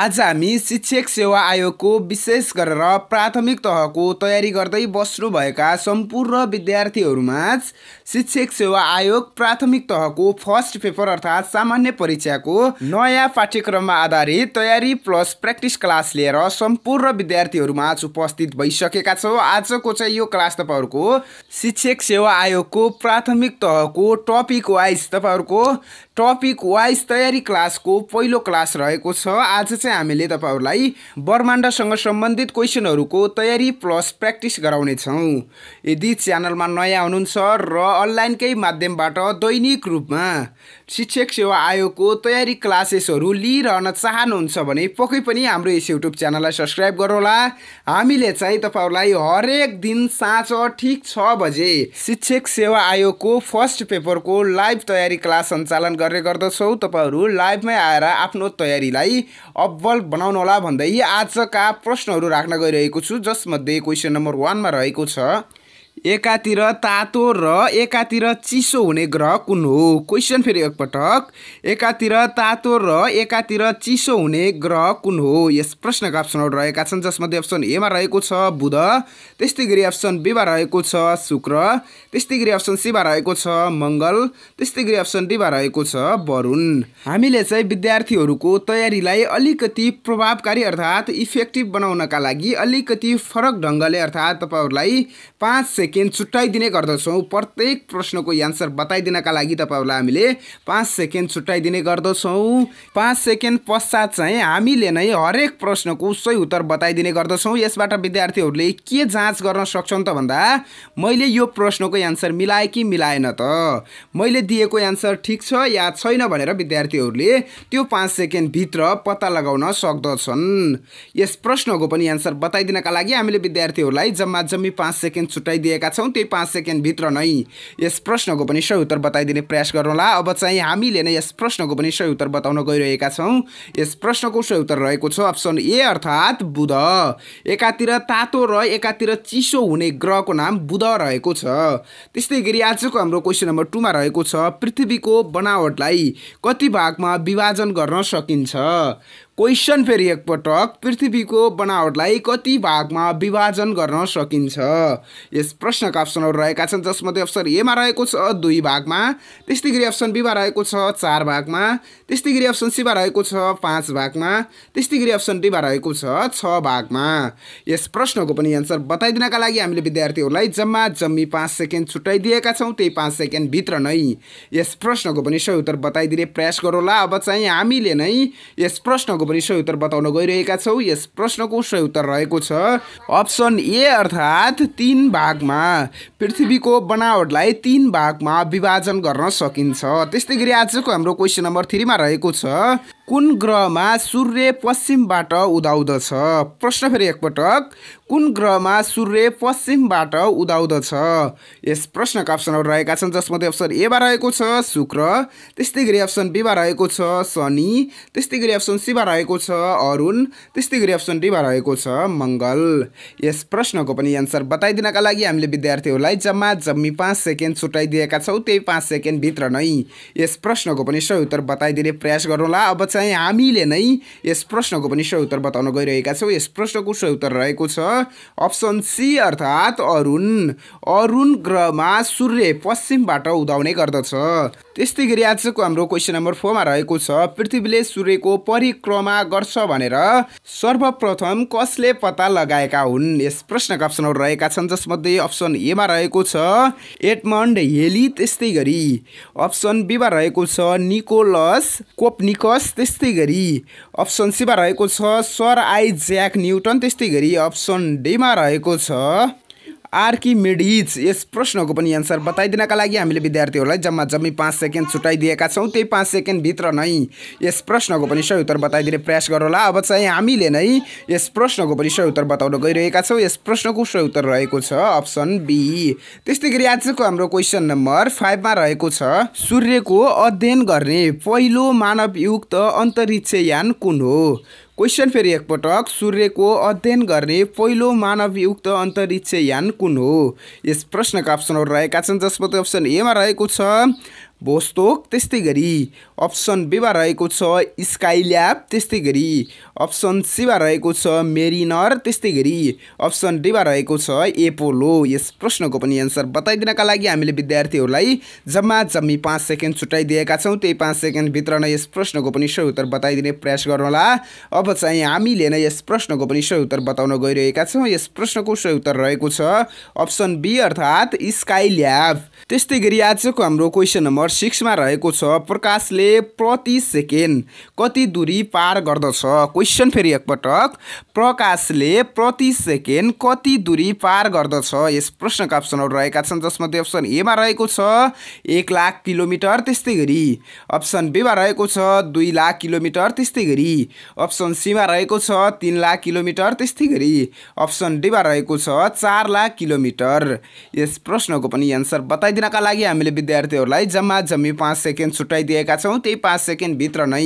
आज हामी शिक्षक सेवा आयोगको विशेष गरेर प्राथमिक तहको तयारी गर्दै बस्नुभएका सम्पूर्ण विद्यार्थीहरूमा शिक्षक सेवा आयोग प्राथमिक तहको फर्स्ट पेपर अर्थात् सामान्य परीक्षाको नयाँ पाठ्यक्रममा आधारित तयारी प्लस प्र्याक्टिस क्लास लिएर सम्पूर्ण विद्यार्थीहरूमाझ उपस्थित भइसकेका छौँ आजको चाहिँ यो क्लास तपाईँहरूको शिक्षक सेवा आयोगको प्राथमिक तहको टपिक वाइज तपाईँहरूको टपिक वाइज तयारी क्लासको पहिलो क्लास रहेको छ आज चाहिँ हामीले तपाईँहरूलाई ब्रह्माण्डसँग सम्बन्धित क्वेसनहरूको तयारी प्लस प्र्याक्टिस गराउनेछौँ यदि च्यानलमा नयाँ हुनुहुन्छ र अनलाइनकै माध्यमबाट दैनिक रूपमा शिक्षक सेवा आयोगको तयारी क्लासेसहरू लिइरहन चाहनुहुन्छ भने पक्कै पनि हाम्रो यस युट्युब च्यानललाई सब्सक्राइब गरौँला हामीले चाहिँ तपाईँहरूलाई हरेक दिन साँझ ठिक छ बजे शिक्षक सेवा आयोगको फर्स्ट पेपरको लाइभ तयारी क्लास सञ्चालन गर्ने गर्दछौँ तपाईँहरू लाइभमै आएर आफ्नो तयारीलाई अब्बल बनाउनुहोला भन्दै आजका प्रश्नहरू राख्न गइरहेको छु जसमध्ये क्वेसन नम्बर वानमा रहेको छ एकातिर तातो र एकातिर चिसो हुने ग्रह कुन हो क्वेसन फेरि एकपटक एकातिर तातो र एकातिर चिसो हुने ग्रह कुन हो यस प्रश्नका अप्सनहरू रहेका छन् जसमध्ये अप्सन एमा रहेको छ बुध त्यस्तै गरी अप्सन बीमा रहेको छ शुक्र त्यस्तै गरी अप्सन सीमा रहेको छ मङ्गल त्यस्तै गरी अप्सन डीमा रहेको छ वरुण हामीले चाहिँ विद्यार्थीहरूको तयारीलाई अलिकति प्रभावकारी अर्थात् इफेक्टिभ बनाउनका लागि अलिकति फरक ढङ्गले अर्थात् तपाईँहरूलाई पाँच सेकेन्ड छुट्टाइदिने गर्दछौँ प्रत्येक प्रश्नको एन्सर बताइदिनका लागि तपाईँहरूलाई हामीले पाँच सेकेन्ड छुट्टाइदिने गर्दछौँ पाँच सेकेन्ड पश्चात चाहिँ हामीले नै हरेक प्रश्नको सही उत्तर बताइदिने गर्दछौँ यसबाट विद्यार्थीहरूले के जाँच गर्न सक्छन् त भन्दा मैले यो प्रश्नको एन्सर मिलाएँ कि मिलाएन त मैले दिएको एन्सर ठिक छ या छैन भनेर विद्यार्थीहरूले त्यो पाँच सेकेन्डभित्र पत्ता लगाउन सक्दछन् यस प्रश्नको पनि एन्सर बताइदिनका लागि हामीले विद्यार्थीहरूलाई जम्मा जम्मी पाँच सेकेन्ड छुट्याइदिए दिएका छौँ त्यही पाँच सेकेन्डभित्र नै यस प्रश्नको पनि सही उत्तर बताइदिने प्रयास गरौँला अब चाहिँ हामीले नै यस प्रश्नको पनि सही उत्तर बताउन गइरहेका छौँ यस प्रश्नको सही उत्तर रहेको छ अप्सन ए अर्थात् बुध एकातिर तातो र एकातिर चिसो हुने ग्रहको नाम बुध रहेको छ त्यस्तै गरी आजको हाम्रो क्वेसन नम्बर टूमा रहेको छ पृथ्वीको बनावटलाई कति भागमा विभाजन गर्न सकिन्छ क्वेसन फेरि एकपटक पृथ्वीको बनावटलाई कति भागमा विभाजन गर्न सकिन्छ यस प्रश्नका अप्सनहरू रहेका छन् जसमध्ये अप्सन एमा रहेको छ दुई भागमा त्यस्तै गरी अप्सन बीमा रहेको छ चार भागमा त्यस्तै गरी अप्सन सीमा रहेको छ पाँच भागमा त्यस्तै गरी अप्सन डीमा रहेको छ छ भागमा यस प्रश्नको पनि एन्सर बताइदिनका लागि हामीले विद्यार्थीहरूलाई जम्मा जम्मी पाँच सेकेन्ड छुट्याइदिएका छौँ त्यही पाँच सेकेन्डभित्र नै यस प्रश्नको पनि सही उत्तर बताइदिने प्रयास गरौँला अब चाहिँ हामीले नै यस प्रश्नको पनि सही उत्तर बताउन गइरहेका छौँ यस प्रश्नको सही उत्तर रहेको छ अप्सन ए अर्थात् तिन भागमा पृथ्वीको बनावटलाई तिन भागमा विभाजन गर्न सकिन्छ त्यस्तै गरी आजको हाम्रो क्वेसन नम्बर थ्रीमा रहेको छ कुन ग्रहमा सूर्य पश्चिमबाट उदाउँदछ प्रश्न फेरि एकपटक कुन ग्रहमा सूर्य पश्चिमबाट उदाउँदछ यस प्रश्नका अप्सनहरू रहेका छन् जसमध्ये अप्सन एमा रहेको छ शुक्र त्यस्तै गरी अप्सन बीमा रहेको छ शनि त्यस्तै गरी अप्सन सीमा रहेको छ अरुण त्यस्तै गरी अप्सन डीमा रहेको छ मङ्गल यस प्रश्नको पनि एन्सर बताइदिनका लागि हामीले विद्यार्थीहरूलाई जम्मा जम्मी पाँच सेकेन्ड छुट्याइदिएका छौँ त्यही पाँच सेकेन्डभित्र नै यस प्रश्नको पनि सही उत्तर बताइदिने प्रयास गरौँला अब चाहिँ चाहिँ हामीले नै यस प्रश्नको पनि सही उत्तर बताउन गइरहेका छौँ यस प्रश्नको सही उत्तर रहेको छ अप्सन सी अर्थात् अरुण अरुण ग्रहमा सूर्य पश्चिमबाट उदाउने गर्दछ त्यस्तै गरी आजको हाम्रो क्वेसन नम्बर फोरमा रहेको छ पृथ्वीले सूर्यको परिक्रमा गर्छ भनेर सर्वप्रथम कसले पत्ता लगाएका हुन् यस प्रश्नका अप्सनहरू रहेका छन् जसमध्ये अप्सन एमा रहेको छ एडमन्ड हेली त्यस्तै गरी अप्सन बीमा रहेको छ निकोलस कोपनिकस त्यस्तै गरी अप्सन सीमा रहेको छ सर आई ज्याक न्युटन त्यस्तै गरी अप्सन डीमा रहेको छ आर्किमेडिज यस प्रश्नको पनि एन्सर बताइदिनका लागि हामीले विद्यार्थीहरूलाई जम्मा जम्मी पाँच सेकेन्ड छुट्याइदिएका छौँ त्यही पाँच सेकेन्डभित्र नै यस प्रश्नको पनि सही उत्तर बताइदिने प्रयास गरौँला अब चाहिँ हामीले नै यस प्रश्नको पनि सही उत्तर बताउन गइरहेका छौँ यस प्रश्नको सही उत्तर रहेको छ अप्सन बी त्यस्तै गरी आजको हाम्रो क्वेसन नम्बर फाइभमा रहेको छ सूर्यको अध्ययन गर्ने पहिलो मानवयुक्त अन्तरिक्ष यान कुन हो क्वेसन फेरि एकपटक सूर्यको अध्ययन गर्ने पहिलो मानवयुक्त अन्तरिक्ष यान कुन हो यस प्रश्नका अप्सनहरू रहेका छन् जसमध्ये अप्सन एमा रहेको छ भोस्तोक त्यस्तै गरी अप्सन बीमा रहेको छ स्काई ल्याब त्यस्तै गरी अप्सन सीमा रहेको छ मेरिनर त्यस्तै गरी अप्सन डीमा रहेको छ एपोलो यस प्रश्नको पनि एन्सर बताइदिनका लागि हामीले विद्यार्थीहरूलाई जम्मा जम्मी पाँच सेकेन्ड छुट्याइदिएका छौँ त्यही पाँच सेकेन्डभित्र नै यस प्रश्नको पनि सही उत्तर बताइदिने प्रयास गर्नुहोला अब चाहिँ हामीले नै यस प्रश्नको पनि सही उत्तर बताउन गइरहेका छौँ यस प्रश्नको सही उत्तर रहेको छ अप्सन बी अर्थात् ल्याब त्यस्तै गरी आजको हाम्रो क्वेसन नम्बर सिक्समा रहेको छ प्रकाशले प्रति सेकेन्ड कति दूरी पार गर्दछ क्वेसन फेरि एकपटक प्रकाशले प्रति सेकेन्ड कति दूरी पार गर्दछ यस प्रश्नका अप्सनहरू रहेका छन् जसमध्ये अप्सन एमा रहेको छ एक लाख किलोमिटर त्यस्तै गरी अप्सन बीमा रहेको छ दुई लाख किलोमिटर त्यस्तै गरी अप्सन सीमा रहेको छ तिन लाख किलोमिटर त्यस्तै गरी अप्सन डीमा रहेको छ चार लाख किलोमिटर यस प्रश्नको पनि एन्सर बताइदिनका लागि हामीले विद्यार्थीहरूलाई जम्मा जम्मी पाँच सेकेन्ड छुट्याइदिएका छौँ त्यही पाँच सेकेन्डभित्र नै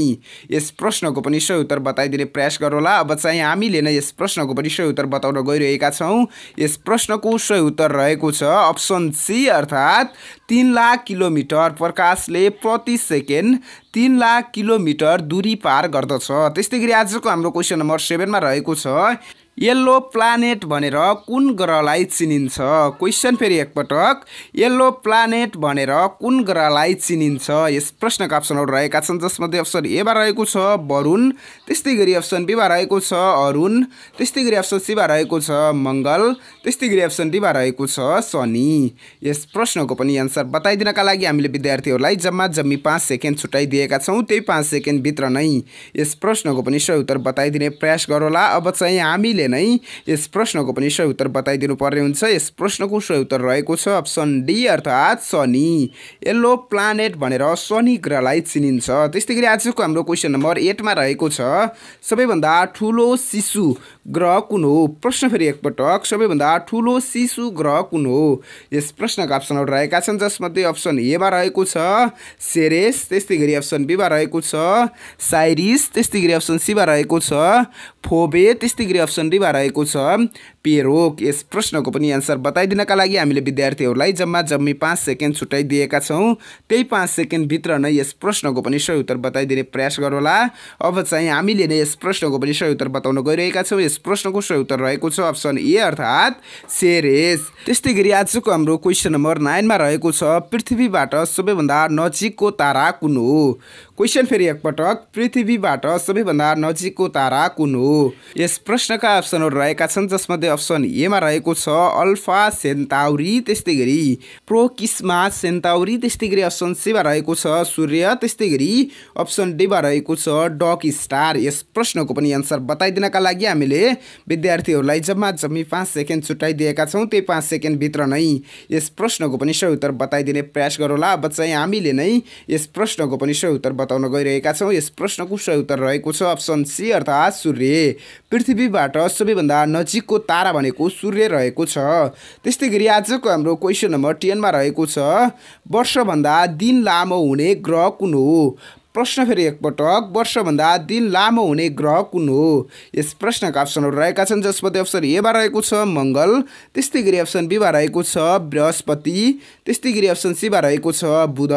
यस प्रश्नको पनि सही उत्तर बताइदिने प्रयास गरौँला अब चाहिँ हामीले नै यस प्रश्नको पनि सही उत्तर बताउन गइरहेका छौँ यस प्रश्नको सही उत्तर रहेको छ अप्सन सी अर्थात् तिन लाख किलोमिटर प्रकाशले प्रति सेकेन्ड तिन लाख किलोमिटर दूरी पार गर्दछ त्यस्तै गरी आजको हाम्रो क्वेसन नम्बर सेभेनमा रहेको छ येल्लो प्लानेट भनेर कुन ग्रहलाई चिनिन्छ क्वेसन फेरि एकपटक येल्लो प्लानेट भनेर कुन ग्रहलाई चिनिन्छ यस प्रश्नका अप्सनहरू रहेका छन् जसमध्ये अप्सन एमा रहेको छ वरुण त्यस्तै गरी अप्सन बीमा रहेको छ अरुण त्यस्तै गरी अप्सन सीमा रहेको छ मङ्गल त्यस्तै गरी अप्सन डीमा रहेको छ शनि यस प्रश्नको पनि एन्सर बताइदिनका लागि हामीले विद्यार्थीहरूलाई जम्मा जम्मी पाँच सेकेन्ड छुट्याइदिएका छौँ त्यही पाँच सेकेन्डभित्र नै यस प्रश्नको पनि सही उत्तर बताइदिने प्रयास गरौँला अब चाहिँ हामीले नै यस प्रश्नको पनि सही उत्तर बताइदिनु पर्ने हुन्छ यस प्रश्नको सही उत्तर रहेको छ अप्सन डी अर्थात् शनि यल्लो प्लानेट भनेर शनि ग्रहलाई चिनिन्छ त्यस्तै गरी आजको हाम्रो क्वेसन नम्बर एटमा रहेको छ सबैभन्दा ठुलो शिशु ग्रह कुन हो प्रश्न फेरि एकपटक सबैभन्दा ठुलो शिशु ग्रह कुन हो यस प्रश्नका अप्सनहरू रहेका छन् जसमध्ये अप्सन एमा रहेको छ सेरेस त्यस्तै गरी अप्सन बीमा रहेको छ साइरिस त्यस्तै गरी अप्सन सीमा रहेको छ फोबे त्यस्तै गरी अप्सन डीमा रहेको छ पेयर यस प्रश्नको पनि एन्सर बताइदिनका लागि हामीले विद्यार्थीहरूलाई जम्मा जम्मी पाँच सेकेन्ड छुट्याइदिएका छौँ त्यही पाँच सेकेन्डभित्र नै यस प्रश्नको पनि सही उत्तर बताइदिने प्रयास गरौँला अब चाहिँ हामीले नै यस प्रश्नको पनि सही उत्तर बताउन गइरहेका छौँ यस प्रश्नको सही उत्तर रहेको छ अप्सन ए अर्थात् सेरेस त्यस्तै गरी आजको हाम्रो क्वेसन नम्बर नाइनमा रहेको छ पृथ्वीबाट सबैभन्दा नजिकको तारा कुन हो क्वेसन फेरि एकपटक पृथ्वीबाट सबैभन्दा नजिकको तारा कुन हो यस प्रश्नका अप्सनहरू रहेका छन् जसमध्ये अप्सन एमा रहेको छ अल्फा सेन्ताउरी त्यस्तै गरी प्रोकिस्मा सेन्ताउरी त्यस्तै गरी अप्सन सीमा रहेको छ सूर्य त्यस्तै गरी अप्सन डीमा रहेको छ डक स्टार यस प्रश्नको पनि एन्सर बताइदिनका लागि हामीले विद्यार्थीहरूलाई जम्मा जम्मी पाँच सेकेन्ड छुट्याइदिएका छौँ त्यही पाँच सेकेन्डभित्र नै यस प्रश्नको पनि सही उत्तर बताइदिने प्रयास गरौँला अब चाहिँ हामीले नै यस प्रश्नको पनि सही उत्तर बताउन गइरहेका छौँ यस प्रश्नको सही उत्तर रहेको छ अप्सन सी अर्थात् सूर्य पृथ्वीबाट सबैभन्दा नजिकको तारा भनेको सूर्य रहेको छ त्यस्तै गरी आजको हाम्रो क्वेसन नम्बर टेनमा रहेको छ वर्षभन्दा दिन लामो हुने ग्रह कुन हो प्रश्न फेरि एकपटक वर्षभन्दा दिन लामो हुने ग्रह कुन हो यस प्रश्नका अप्सनहरू रहेका छन् जसमध्ये अप्सन एमा रहेको छ मङ्गल त्यस्तै गरी अप्सन बीमा रहेको छ बृहस्पति त्यस्तै गरी अप्सन सीमा रहेको छ बुध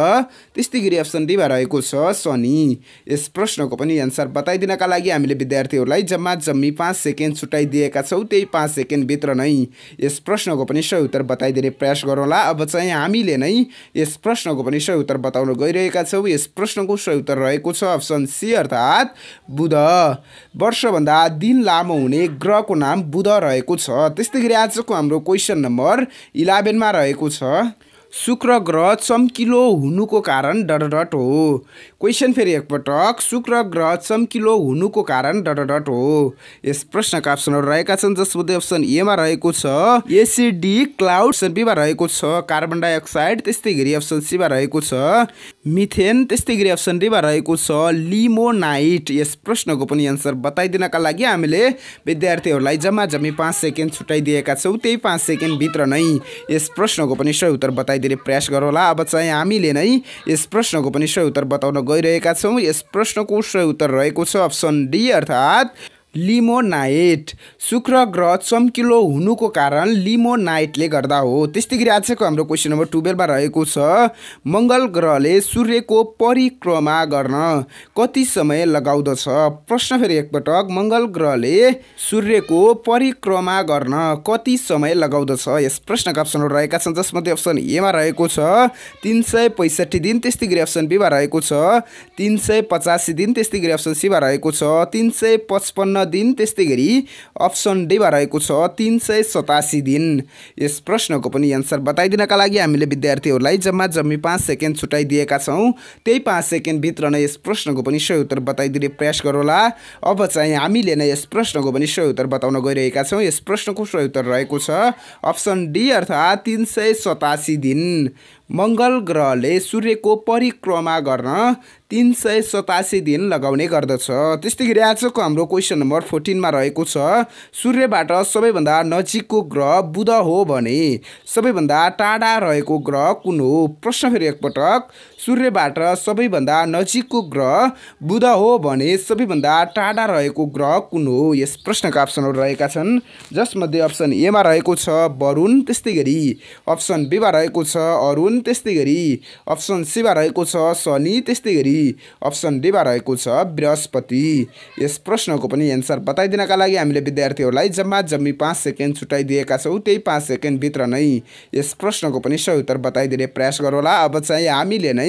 त्यस्तै गरी अप्सन डीमा रहेको छ शनि यस प्रश्नको पनि एन्सर बताइदिनका लागि हामीले विद्यार्थीहरूलाई जम्मा जम्मी पाँच सेकेन्ड छुट्याइदिएका छौँ त्यही पाँच सेकेन्डभित्र नै यस प्रश्नको पनि सही उत्तर बताइदिने प्रयास गरौँला अब चाहिँ हामीले नै यस प्रश्नको पनि सही उत्तर बताउन गइरहेका छौँ यस प्रश्नको सही उत्तर रहेको छ अप्सन सी अर्थात् बुध वर्षभन्दा दिन लामो हुने ग्रहको नाम बुध रहेको छ त्यस्तै गरी आजको हाम्रो क्वेसन नम्बर इलेभेनमा रहेको छ शुक्र ग्रह चम्किलो हुनुको कारण डडडट हो क्वेसन फेरि एकपटक शुक्र ग्रह चम्किलो हुनुको कारण डडडट हो यस प्रश्नका अप्सनहरू रहेका छन् जसमध्ये अप्सन एमा रहेको छ एसिडी क्लाउड अप्सन बीमा रहेको छ कार्बन डाइअक्साइड त्यस्तै गरी अप्सन सीमा रहेको छ मिथेन त्यस्तै गरी अप्सन डीमा रहेको छ लिमोनाइट यस प्रश्नको पनि एन्सर बताइदिनका लागि हामीले विद्यार्थीहरूलाई जम्मा जम्मी पाँच सेकेन्ड छुट्याइदिएका छौँ त्यही पाँच सेकेन्डभित्र नै यस प्रश्नको पनि सही उत्तर बताइ धेरै प्रयास गरौँला अब चाहिँ हामीले नै यस प्रश्नको पनि सही उत्तर बताउन गइरहेका छौँ यस प्रश्नको सही उत्तर रहेको छ अप्सन डी अर्थात् लिमोनाइट शुक्र ग्रह चम्किलो हुनुको कारण लिमोनाइटले गर्दा हो त्यस्तै गरी आजको हाम्रो क्वेसन नम्बर टुवेल्भमा रहेको छ मङ्गल ग्रहले सूर्यको परिक्रमा गर्न कति समय लगाउँदछ प्रश्न फेरि एकपटक मङ्गल ग्रहले सूर्यको परिक्रमा गर्न कति समय लगाउँदछ यस प्रश्नका अप्सनहरू रहेका छन् जसमध्ये अप्सन एमा रहेको छ तिन सय पैँसठी दिन त्यस्तै गरी अप्सन बीमा रहेको छ तिन सय पचासी दिन त्यस्तै गरी अप्सन सीमा रहेको छ तिन सय पचपन्न दिन त्यस्तै गरी अप्सन डेमा रहेको छ तिन सय सतासी दिन यस प्रश्नको पनि एन्सर बताइदिनका लागि हामीले विद्यार्थीहरूलाई जम्मा जम्मी पाँच सेकेन्ड छुट्याइदिएका छौँ त्यही पाँच सेकेन्डभित्र नै यस प्रश्नको पनि सही उत्तर बताइदिने प्रयास गरौँला अब चाहिँ हामीले नै यस प्रश्नको पनि सही उत्तर बताउन गइरहेका छौँ यस प्रश्नको सही उत्तर रहेको छ अप्सन डी अर्थात् तिन सय सतासी दिन मङ्गल ग्रहले सूर्यको परिक्रमा गर्न तिन सय सतासी दिन लगाउने गर्दछ त्यस्तै गरी आजको हाम्रो क्वेसन नम्बर फोर्टिनमा रहेको छ सूर्यबाट सबैभन्दा नजिकको ग्रह बुध हो भने सबैभन्दा टाढा रहेको ग्रह कुन हो प्रश्न फेरि एकपटक सूर्यबाट सबैभन्दा नजिकको ग्रह बुध हो भने सबैभन्दा टाढा रहेको ग्रह कुन हो यस प्रश्नका अप्सनहरू रहेका छन् जसमध्ये अप्सन एमा रहेको छ वरुण त्यस्तै गरी अप्सन बीमा रहेको छ अरुण त्यस्तै गरी अप्सन सीमा रहेको छ शनि त्यस्तै गरी अप्सन डीमा रहेको छ बृहस्पति यस प्रश्नको पनि एन्सर बताइदिनका लागि हामीले विद्यार्थीहरूलाई जम्मा जम्मी पाँच सेकेन्ड छुट्याइदिएका छौँ त्यही पाँच सेकेन्डभित्र नै यस प्रश्नको पनि सही उत्तर बताइदिने प्रयास गरौँला अब चाहिँ हामीले नै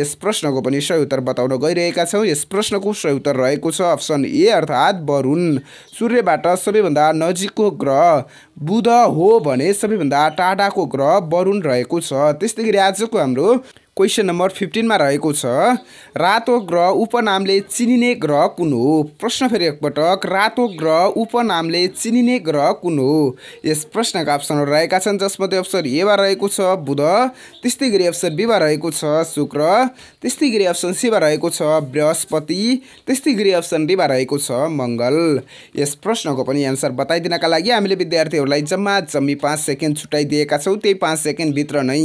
यस प्रश्नको पनि सही उत्तर बताउन गइरहेका छौँ यस प्रश्नको सही उत्तर रहेको छ अप्सन ए अर्थात् वरुण सूर्यबाट सबैभन्दा नजिकको ग्रह बुध हो भने सबैभन्दा टाढाको ग्रह वरुण रहेको छ त्यस्तै गरी आजको हाम्रो क्वेसन नम्बर फिफ्टिनमा रहेको छ रातो ग्रह उपनामले चिनिने ग्रह कुन हो प्रश्न फेरि एकपटक रातो ग्रह उपनामले चिनिने ग्रह कुन हो यस प्रश्नका अप्सनहरू रहेका छन् जसमध्ये अप्सन एमा रहेको छ बुध त्यस्तै गरी अप्सन बीमा रहेको छ शुक्र त्यस्तै गरी अप्सन सीमा रहेको छ बृहस्पति त्यस्तै गरी अप्सन डीमा रहेको छ मङ्गल यस प्रश्नको पनि एन्सर बताइदिनका लागि हामीले विद्यार्थीहरूलाई जम्मा जम्मी पाँच सेकेन्ड छुट्याइदिएका छौँ त्यही पाँच सेकेन्डभित्र नै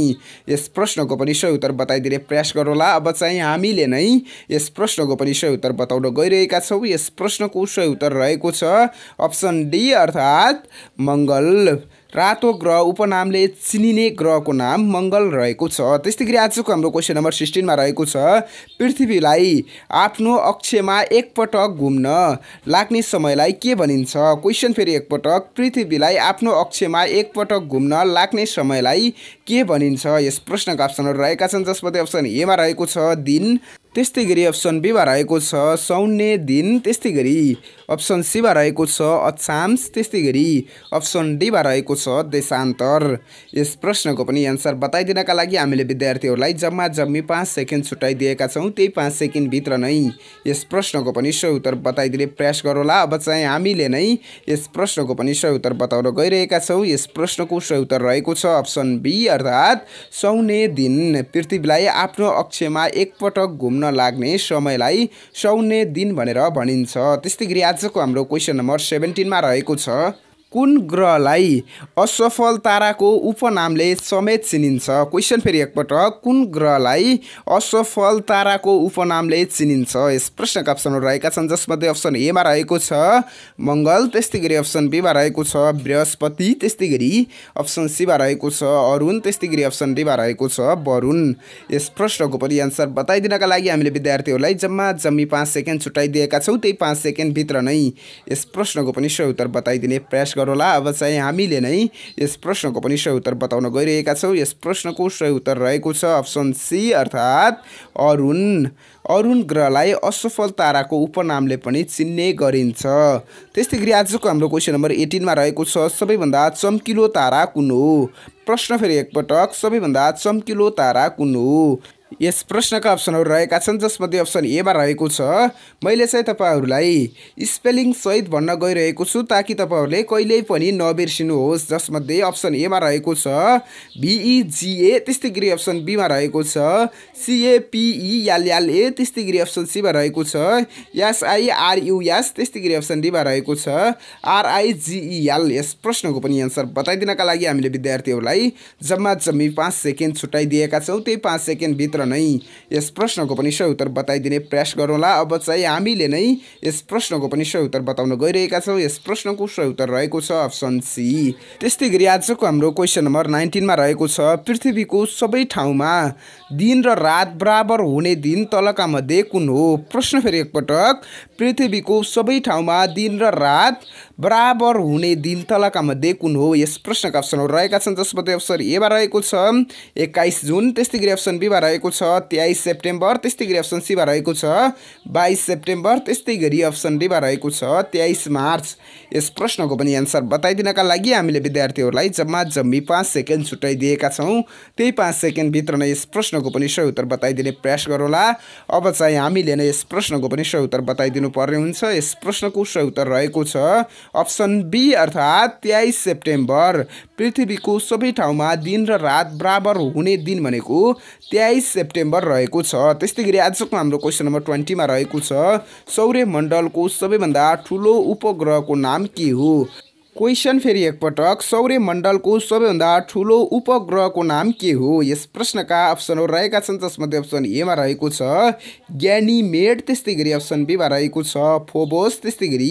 यस प्रश्नको पनि सही उत्तर बताइदिने प्रयास गरौँला अब चाहिँ हामीले नै यस प्रश्नको पनि सही उत्तर बताउन गइरहेका छौँ यस प्रश्नको सही उत्तर रहेको छ अप्सन डी अर्थात् मङ्गल रातो ग्रह उपनामले चिनिने ग्रहको नाम मङ्गल रहेको छ त्यस्तै गरी आजको हाम्रो क्वेसन नम्बर सिक्सटिनमा रहेको छ पृथ्वीलाई आफ्नो अक्षमा एकपटक घुम्न लाग्ने समयलाई के भनिन्छ क्वेसन फेरि एकपटक पृथ्वीलाई आफ्नो अक्षमा एकपटक घुम्न लाग्ने समयलाई के भनिन्छ यस प्रश्नका अप्सनहरू रहेका छन् जसमध्ये अप्सन एमा रहेको छ दिन त्यस्तै गरी अप्सन बीमा रहेको छ सौन्य दिन त्यस्तै गरी अप्सन सीमा रहेको छ अछाम्स त्यस्तै गरी अप्सन डीमा रहेको छ देशान्तर यस प्रश्नको पनि एन्सर बताइदिनका लागि हामीले विद्यार्थीहरूलाई जम्मा जम्मी पाँच सेकेन्ड छुट्याइदिएका छौँ त्यही पाँच सेकेन्डभित्र नै यस प्रश्नको पनि सही उत्तर बताइदिने प्रयास गरौँला अब चाहिँ हामीले नै यस प्रश्नको पनि सही उत्तर बताउन गइरहेका छौँ यस प्रश्नको सही उत्तर रहेको छ अप्सन बी अर्थात् सौने दिन पृथ्वीलाई आफ्नो अक्षमा एकपटक घुम्न लाग्ने समयलाई सौन्य दिन भनेर भनिन्छ त्यस्तै गरी आजको हाम्रो क्वेसन नम्बर सेभेन्टिनमा रहेको छ कुन ग्रहलाई असफल ताराको उपनामले समेत चिनिन्छ क्वेसन फेरि एकपटक कुन ग्रहलाई असफल ताराको उपनामले चिनिन्छ यस प्रश्नका अप्सनहरू रहेका छन् जसमध्ये अप्सन एमा रहेको छ मङ्गल त्यस्तै गरी अप्सन बीमा रहेको छ बृहस्पति त्यस्तै गरी अप्सन सीमा रहेको छ अरुण त्यस्तै गरी अप्सन डीमा रहेको छ वरुण यस प्रश्नको पनि एन्सर बताइदिनका लागि हामीले विद्यार्थीहरूलाई जम्मा जम्मी पाँच सेकेन्ड छुट्याइदिएका छौँ त्यही पाँच सेकेन्डभित्र नै यस प्रश्नको पनि सही उत्तर बताइदिने प्रयास गरौँला अब चाहिँ हामीले नै यस प्रश्नको पनि सही उत्तर बताउन गइरहेका छौँ यस प्रश्नको सही उत्तर रहेको छ अप्सन सी अर्थात् अरुण अरुण ग्रहलाई असफल ताराको उपनामले पनि चिन्ने गरिन्छ त्यस्तै गरी आजको हाम्रो क्वेसन नम्बर एटिनमा रहेको छ सबैभन्दा चम्किलो तारा कुन हो प्रश्न फेरि एकपटक सबैभन्दा चम्किलो तारा कुन हो यस प्रश्नका अप्सनहरू रहेका छन् जसमध्ये अप्सन एमा रहेको छ मैले चाहिँ तपाईँहरूलाई स्पेलिङ सहित भन्न गइरहेको छु ताकि तपाईँहरूले कहिल्यै पनि नबिर्सिनुहोस् जसमध्ये अप्सन एमा रहेको छ भिइजिए e, त्यस्तै गरी अप्सन बीमा रहेको छ सिएपिई e, त्यस्तै गरी अप्सन सीमा रहेको छ यास त्यस्तै गरी अप्सन डीमा रहेको छ आरआइजिइएल e, यस प्रश्नको पनि एन्सर बताइदिनका लागि हामीले विद्यार्थीहरूलाई जम्मा जम्मी पाँच सेकेन्ड छुट्याइदिएका छौँ त्यही पाँच सेकेन्डभित्र नै यस प्रश्नको पनि सही उत्तर बताइदिने प्रयास गरौँला अब चाहिँ हामीले नै यस प्रश्नको पनि सही उत्तर बताउन गइरहेका छौँ यस प्रश्नको सही उत्तर रहेको छ अप्सन सी त्यस्तै गरी आजको हाम्रो क्वेसन नम्बर नाइन्टिनमा रहेको छ पृथ्वीको सबै ठाउँमा दिन र रात बराबर हुने दिन तलका मध्ये कुन हो प्रश्न फेरि एकपटक पृथ्वीको सबै ठाउँमा दिन र रात बराबर हुने दिन तलका मध्ये कुन हो यस प्रश्नका अप्सनहरू रहेका छन् जसमध्ये अप्सन एमा रहेको छ एक्काइस जुन त्यस्तै गरी अप्सन बीमा रहेको छ तेइस सेप्टेम्बर त्यस्तै गरी अप्सन सीमा रहेको छ बाइस सेप्टेम्बर त्यस्तै गरी अप्सन डीमा रहेको छ तेइस मार्च यस प्रश्नको पनि एन्सर बताइदिनका लागि हामीले विद्यार्थीहरूलाई जम्मा जम्मी पाँच सेकेन्ड छुट्याइदिएका छौँ त्यही पाँच सेकेन्डभित्र नै यस प्रश्नको पनि सही उत्तर बताइदिने प्रयास गरौँला अब चाहिँ हामीले नै यस प्रश्नको पनि सही उत्तर बताइदिनु पर्ने हुन्छ यस प्रश्नको सही उत्तर रहेको छ अप्सन बी अर्थात् तेइस सेप्टेम्बर पृथ्वीको सबै ठाउँमा दिन र रात बराबर हुने दिन भनेको तेइस सेप्टेम्बर रहेको छ त्यस्तै गरी आजको हाम्रो क्वेसन नम्बर ट्वेन्टीमा रहेको छ मण्डलको सबैभन्दा ठुलो उपग्रहको नाम के हो क्वेसन फेरि एकपटक सौर्य मण्डलको सबैभन्दा ठुलो उपग्रहको नाम के हो यस प्रश्नका अप्सनहरू रहेका छन् जसमध्ये अप्सन एमा रहेको छ ग्यानिमेड त्यस्तै गरी अप्सन बीमा रहेको छ फोबोस त्यस्तै गरी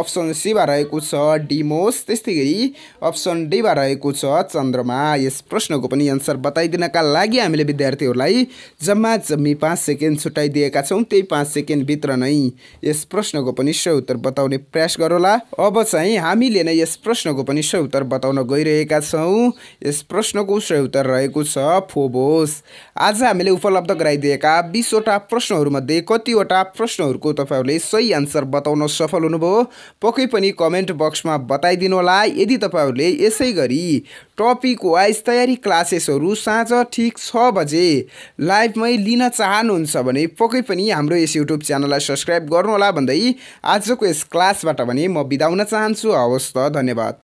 अप्सन सीमा रहेको छ डिमोस त्यस्तै गरी अप्सन डीमा रहेको छ चन्द्रमा यस प्रश्नको पनि एन्सर बताइदिनका लागि हामीले विद्यार्थीहरूलाई जम्मा जम्मी पाँच सेकेन्ड छुट्याइदिएका छौँ त्यही पाँच सेकेन्डभित्र नै यस प्रश्नको पनि सही उत्तर बताउने प्रयास गरौँला अब चाहिँ हामीले नै यस प्रश्नको पनि सही उत्तर बताउन गइरहेका छौँ यस प्रश्नको सही उत्तर रहेको छ फोबोस आज हामीले उपलब्ध गराइदिएका बिसवटा प्रश्नहरूमध्ये कतिवटा प्रश्नहरूको तपाईँहरूले सही आन्सर बताउन सफल हुनुभयो पक्कै पनि कमेन्ट बक्समा बताइदिनु होला यदि तपाईँहरूले यसै गरी टपिक वाइज तयारी क्लासेसहरू साँझ ठिक छ बजे लाइभमै लिन चाहनुहुन्छ भने पक्कै पनि हाम्रो यस युट्युब च्यानललाई सब्सक्राइब गर्नुहोला भन्दै आजको यस क्लासबाट भने म बिदा हुन चाहन्छु हवस् त धन्यवाद